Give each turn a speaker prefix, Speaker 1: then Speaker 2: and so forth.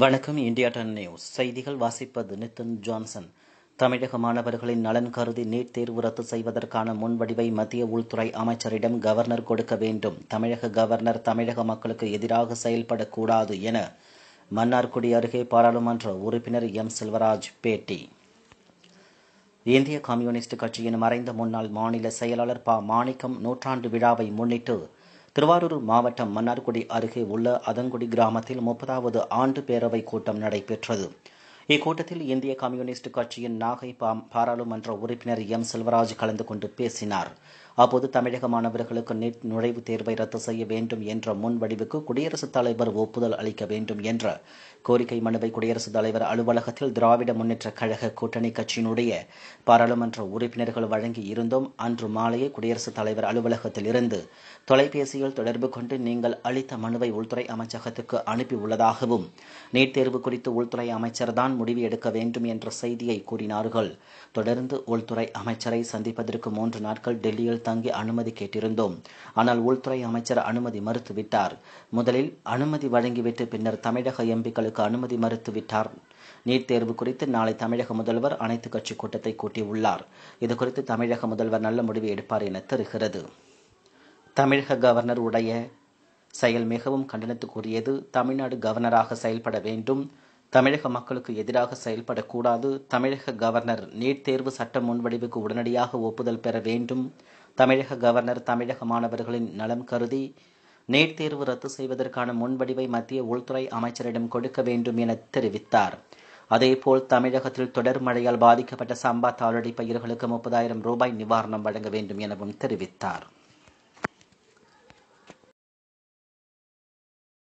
Speaker 1: வணக்கம் India ton news செய்திகள் வாசிப்பது நிதின் ஜான்சன் தமிழக மாணவர்களின் நலன் கருதி நீட் தேர்வு ரத்து செய்வதற்கான முன்வடிவை மத்திய உள்துறை அமைச்சரிடம் கவர்னர் கொடுக்க வேண்டும் தமிழக கவர்னர் தமிழக மக்களுக்கு எதிராக செயல்படக்கூடாது என மன்னார்குடி அருகே பாராளுமன்ற உறுப்பினர் எம் செல்வராஜ் பேட்டி இந்திய கம்யூனிஸ்ட் கட்சியின் மறைந்த முன்னாள் மாநில செயலாளர் ப மாணிக்கம் நூற்றாண்டு விழாவை முன்னிட்டு திருவாரூர் மாவட்டம் மன்னார்குடி அருகே உள்ள அதங்குடி கிராமத்தில் முப்பதாவது ஆண்டு பேரவை கூட்டம் நடைபெற்றது இக்கூட்டத்தில் இந்திய கம்யூனிஸ்ட் கட்சியின் நாகை பாராளுமன்ற உறுப்பினர் எம் செல்வராஜ் கலந்து கொண்டு பேசினார் அப்போது தமிழக மாணவர்களுக்கு நீட் நுழைவுத் தேர்வை ரத்து செய்ய வேண்டும் என்ற முன்வடிவுக்கு குடியரசுத் தலைவர் ஒப்புதல் அளிக்க வேண்டும் என்ற கோரிக்கை மனுவை குடியரசுத் தலைவர் அலுவலகத்தில் திராவிட முன்னேற்ற கழக கூட்டணி கட்சியினுடைய பாராளுமன்ற உறுப்பினர்கள் வழங்கி இருந்தும் அன்று மாலையே குடியரசுத் தலைவர் அலுவலகத்தில் இருந்து தொலைபேசியில் தொடர்பு கொண்டு நீங்கள் அளித்த மனுவை உள்துறை அமைச்சகத்துக்கு அனுப்பியுள்ளதாகவும் நீட் தேர்வு குறித்து உள்துறை அமைச்சர்தான் முடிவு எடுக்க வேண்டும் என்ற செய்தியை கூறினார்கள் தொடர்ந்து உள்துறை அமைச்சரை சந்திப்பதற்கு மூன்று நாட்கள் டெல்லியில் தங்கி அனுமதி கேட்டிருந்தோம் ஆனால் உள்துறை அமைச்சர் அனுமதி மறுத்துவிட்டார் முதலில் அனுமதி வழங்கிவிட்டு பின்னர் தமிழக எம்பிக்களுக்கு அனுமதி மறுத்துவிட்டார் நீட் தேர்வு குறித்து நாளை தமிழக முதல்வர் அனைத்து கட்சி கூட்டத்தை கூட்டியுள்ளார் இதுகுறித்து தமிழக முதல்வர் நல்ல முடிவு எடுப்பார் என தெரிகிறது தமிழக கவர்னர் உடைய செயல் மிகவும் கண்டனத்துக்குரியது தமிழ்நாடு கவர்னராக செயல்பட வேண்டும் தமிழக மக்களுக்கு எதிராக செயல்படக்கூடாது தமிழக கவர்னர் நீட் தேர்வு சட்ட முன்வடிவுக்கு உடனடியாக ஒப்புதல் பெற வேண்டும் தமிழக கவர்னர் தமிழக மாணவர்களின் நலம் கருதி நீட் தேர்வு ரத்து செய்வதற்கான முன்வடிவை மத்திய உள்துறை அமைச்சரிடம் கொடுக்க வேண்டும் என தெரிவித்தார் அதேபோல் தமிழகத்தில் தொடர் மழையால் பாதிக்கப்பட்ட சம்பா தாளடி பயிர்களுக்கு முப்பதாயிரம் ரூபாய் நிவாரணம் வழங்க வேண்டும் எனவும் தெரிவித்தார்